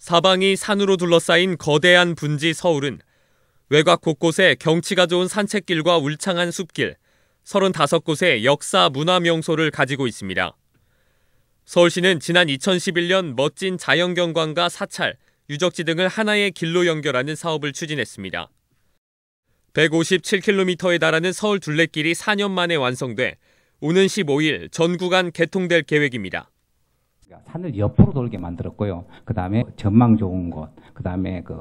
사방이 산으로 둘러싸인 거대한 분지 서울은 외곽 곳곳에 경치가 좋은 산책길과 울창한 숲길, 35곳의 역사 문화 명소를 가지고 있습니다. 서울시는 지난 2011년 멋진 자연경관과 사찰, 유적지 등을 하나의 길로 연결하는 사업을 추진했습니다. 157km에 달하는 서울 둘레길이 4년 만에 완성돼 오는 15일 전 구간 개통될 계획입니다. 산을 옆으로 돌게 만들었고요. 그 다음에 전망 좋은 곳, 그 다음에 그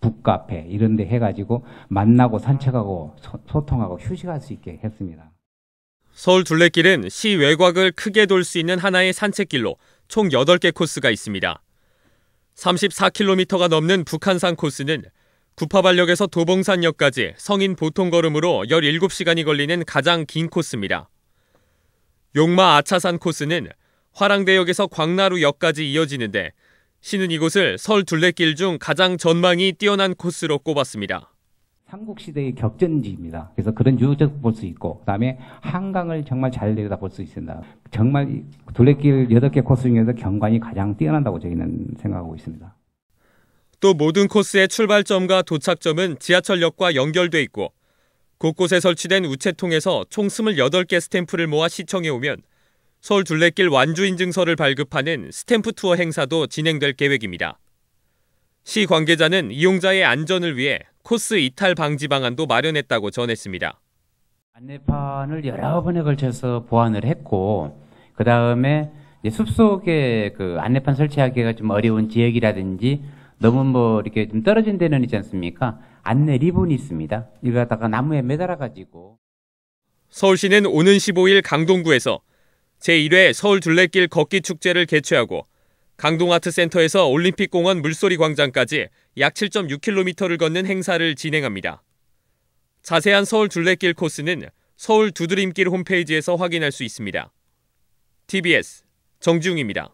북카페 이런 데 해가지고 만나고 산책하고 소, 통하고 휴식할 수 있게 했습니다. 서울 둘레길은 시 외곽을 크게 돌 수 있는 하나의 산책길로 총 8개 코스가 있습니다. 34km가 넘는 북한산 코스는 구파발역에서 도봉산역까지 성인 보통 걸음으로 17시간이 걸리는 가장 긴 코스입니다. 용마 아차산 코스는 화랑대역에서 광나루역까지 이어지는데 시는 이곳을 설 둘레길 중 가장 전망이 뛰어난 코스로 꼽았습니다. 삼국시대의 격전지입니다. 그래서 그런 유적 볼수 있고 그다음에 한강을 정말 잘 내려다볼 수 있습니다. 정말 둘레길 8개 코스 중에서 경관이 가장 뛰어난다고 저희는 생각하고 있습니다. 또 모든 코스의 출발점과 도착점은 지하철역과 연결돼 있고 곳곳에 설치된 우체통에서 총 28개 스탬프를 모아 시청에 오면 서울 둘레길 완주 인증서를 발급하는 스탬프 투어 행사도 진행될 계획입니다. 시 관계자는 이용자의 안전을 위해 코스 이탈 방지 방안도 마련했다고 전했습니다. 안내판을 여러 번에 걸쳐서 보완을 했고 그 다음에 숲속에 그 안내판 설치하기가 좀 어려운 지역이라든지 너무 뭐 이렇게 좀 떨어진 데는 있지 않습니까? 안내 리본이 있습니다. 이거 갖다가 나무에 매달아 가지고 서울시는 오는 15일 강동구에서 제1회 서울 둘레길 걷기 축제를 개최하고 강동아트센터에서 올림픽공원 물소리 광장까지 약 7.6km를 걷는 행사를 진행합니다. 자세한 서울 둘레길 코스는 서울 두드림길 홈페이지에서 확인할 수 있습니다. TBS 정지웅입니다.